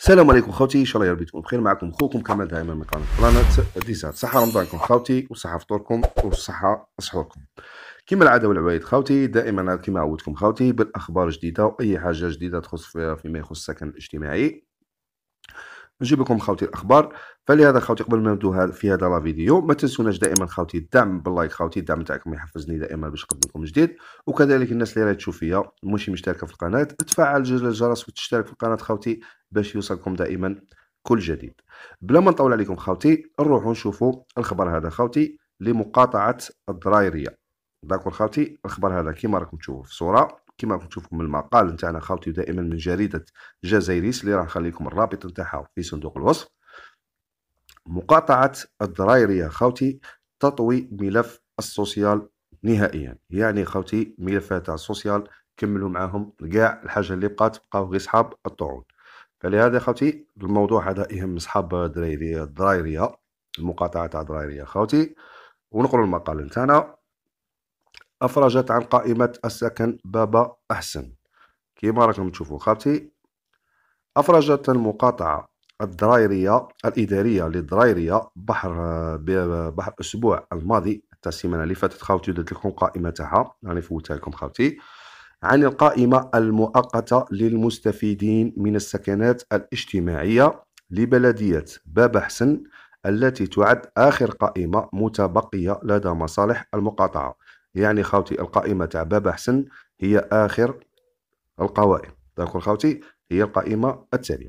السلام عليكم خوتي ان شاء الله يا ربي بخير معكم خوكم كمال دائما من قناه بلانات ديزاين صحه رمضانكم خوتي وصحه فطوركم وصحه سحوركم كما العاده والعوايد خوتي دائما كما عودتكم خوتي بالاخبار الجديده واي حاجه جديده تخص فيما يخص السكن الاجتماعي نجيب لكم خوتي الاخبار فلهذا خوتي قبل ما نبدو في هذا لا فيديو ما تنسوناش دائما خوتي الدعم باللايك خوتي الدعم تاعكم يحفزني دائما باش نقدم لكم جديد وكذلك الناس اللي راهي تشوف فيا ماشي مشتركه في القناه تفعل زر الجرس وتشترك في القناه خوتي باش يوصلكم دائما كل جديد بلا ما نطول عليكم خوتي نروحوا نشوفوا الخبر هذا خوتي لمقاطعه الضرايريه داكور خوتي الخبر هذا كما راكم تشوفوا في الصوره كما راكم تشوفوا من المقال نتاعنا خاوتي دائما من جريده جزائريس اللي راح نخلي لكم الرابط نتاعها في صندوق الوصف مقاطعه الضراير يا خاوتي تطوي ملف السوسيال نهائيا يعني خاوتي ملفات تاع السوسيال كملوا معاهم كاع الحاجه اللي بقات بقاو غير صحاب الطعون فلهذا خاوتي الموضوع هذا يهم صحاب درايريه المقاطعه تاع الدرايريه خاوتي ونقروا المقال نتاعنا أفرجت عن قائمة السكن بابا أحسن كما راكم تشوفوا خالتي أفرجت المقاطعة الدرايرية الإدارية للدرايرية بحر بحر الأسبوع الماضي تاع السيمانة اللي فاتت خاوتي درت لكم قائمة تاعها راني فوتها لكم خاوتي عن القائمة المؤقتة للمستفيدين من السكنات الاجتماعية لبلدية باب حسن التي تعد آخر قائمة متبقية لدى مصالح المقاطعة يعني خاوتي القائمه تاع بابا حسن هي اخر القوائم تقول خاوتي هي القائمه التاليه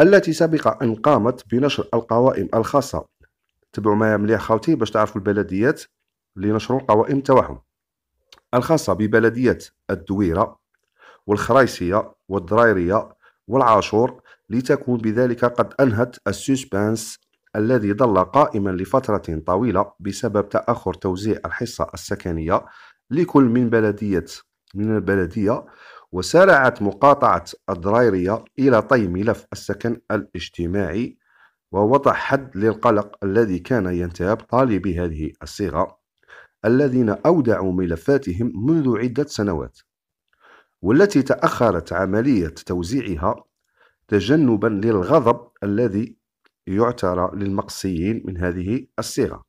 التي سبق ان قامت بنشر القوائم الخاصه تبعوا معايا مليح خاوتي باش تعرفوا البلديات اللي نشروا القوائم تاعهم الخاصه ببلديه الدويره والخرايسيه والدرايريه والعاشور لتكون بذلك قد انهت السسبانس الذي ظل قائما لفترة طويلة بسبب تأخر توزيع الحصة السكنية لكل من بلدية من البلدية وسارعت مقاطعة الدرايرية إلى طي ملف السكن الاجتماعي ووضع حد للقلق الذي كان ينتاب طالبي هذه الصيغة الذين أودعوا ملفاتهم منذ عدة سنوات والتي تأخرت عملية توزيعها تجنبا للغضب الذي يعترى للمقصيين من هذه الصيغة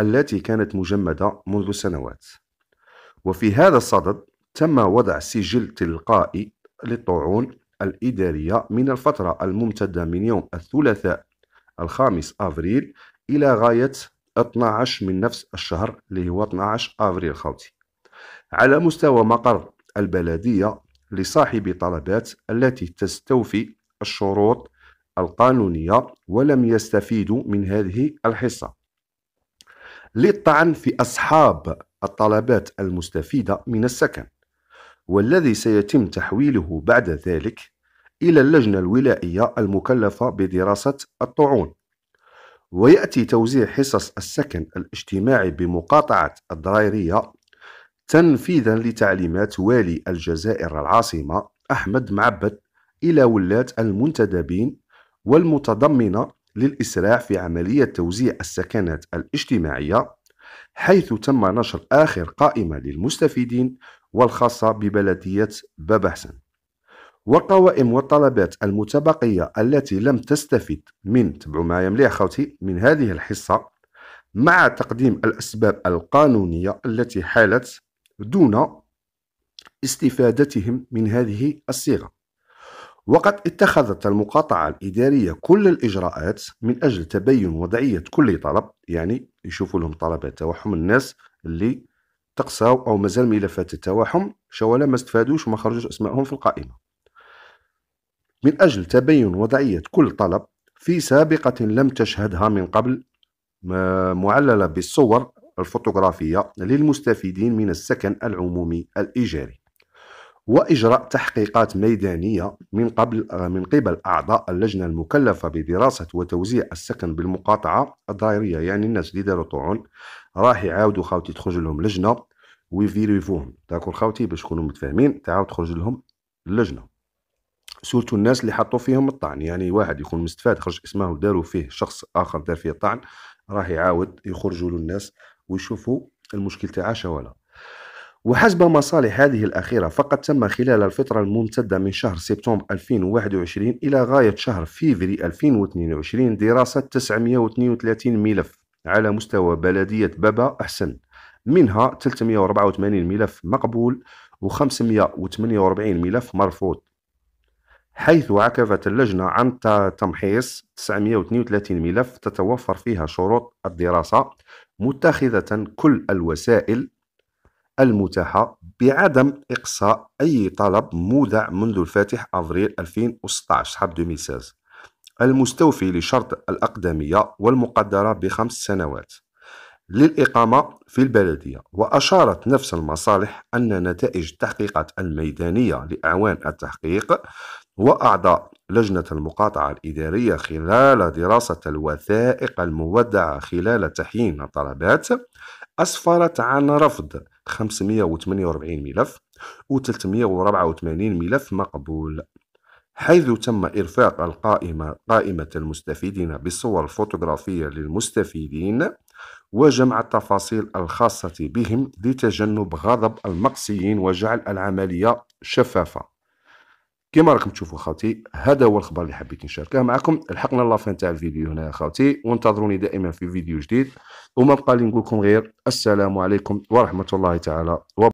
التي كانت مجمدة منذ سنوات وفي هذا الصدد تم وضع سجل تلقائي للطعون الإدارية من الفترة الممتدة من يوم الثلاثاء الخامس أفريل إلى غاية 12 من نفس الشهر اللي هو 12 أفريل خوتي على مستوى مقر البلدية لصاحب طلبات التي تستوفي الشروط القانونية ولم يستفيدوا من هذه الحصة للطعن في أصحاب الطلبات المستفيدة من السكن والذي سيتم تحويله بعد ذلك إلى اللجنة الولائية المكلفة بدراسة الطعون ويأتي توزيع حصص السكن الاجتماعي بمقاطعة الدرايرية تنفيذا لتعليمات والي الجزائر العاصمة أحمد معبد إلى ولاة المنتدبين والمتضمنة للإسراع في عملية توزيع السكنات الاجتماعية حيث تم نشر آخر قائمة للمستفيدين والخاصة ببلدية باب حسن والقوائم والطلبات المتبقية التي لم تستفد من تبعوا معايا مليح خوتي من هذه الحصة مع تقديم الأسباب القانونية التي حالت دون استفادتهم من هذه الصيغة وقد اتخذت المقاطعة الإدارية كل الإجراءات من أجل تبين وضعية كل طلب يعني يشوفوا لهم طلبات توحم الناس اللي تقصوا أو مازال ملفات التوحم شوالا ما استفادوش وما خرجوش أسمائهم في القائمة من أجل تبين وضعية كل طلب في سابقة لم تشهدها من قبل معللة بالصور الفوتوغرافية للمستفيدين من السكن العمومي الإيجاري وإجراء تحقيقات ميدانية من قبل آه، من قبل أعضاء اللجنة المكلفة بدراسة وتوزيع السكن بالمقاطعة الدائرية يعني الناس اللي داروا طعون راح يعاودوا خاوتي تخرج لهم لجنة ويفيريفوهم تاكل خاوتي باش تكونوا متفاهمين تعاود تخرج لهم اللجنة سورتو الناس اللي حطوا فيهم الطعن يعني واحد يكون مستفاد خرج اسمه وداروا فيه شخص آخر دار فيه الطعن راح يعاود يخرجوا له الناس ويشوفوا المشكل تاعها ولا وحسب مصالح هذه الأخيرة فقد تم خلال الفترة الممتدة من شهر سبتمبر 2021 إلى غاية شهر فيفري 2022 دراسة 932 ملف على مستوى بلدية بابا أحسن منها 384 ملف مقبول و548 ملف مرفوض حيث عكفت اللجنة عن تمحيص 932 ملف تتوفر فيها شروط الدراسة متخذة كل الوسائل المتاحة بعدم إقصاء أي طلب مودع منذ الفاتح أفريل 2016 حرب 2016 المستوفي لشرط الأقدمية والمقدرة بخمس سنوات للإقامة في البلدية وأشارت نفس المصالح أن نتائج التحقيقات الميدانية لأعوان التحقيق وأعضاء لجنة المقاطعة الإدارية خلال دراسة الوثائق المودعة خلال تحيين الطلبات أسفرت عن رفض 548 ملف و384 ملف مقبول حيث تم إرفاق القائمة قائمة المستفيدين بالصور الفوتوغرافية للمستفيدين وجمع التفاصيل الخاصة بهم لتجنب غضب المقصيين وجعل العملية شفافة كما راكم تشوفوا خاوتي هذا هو الخبر اللي حبيت نشاركه معكم لحقنا لافان تاع الفيديو هنا خاوتي وانتظروني دائما في فيديو جديد وما بقى لي نقول لكم غير السلام عليكم ورحمه الله تعالى وبركاته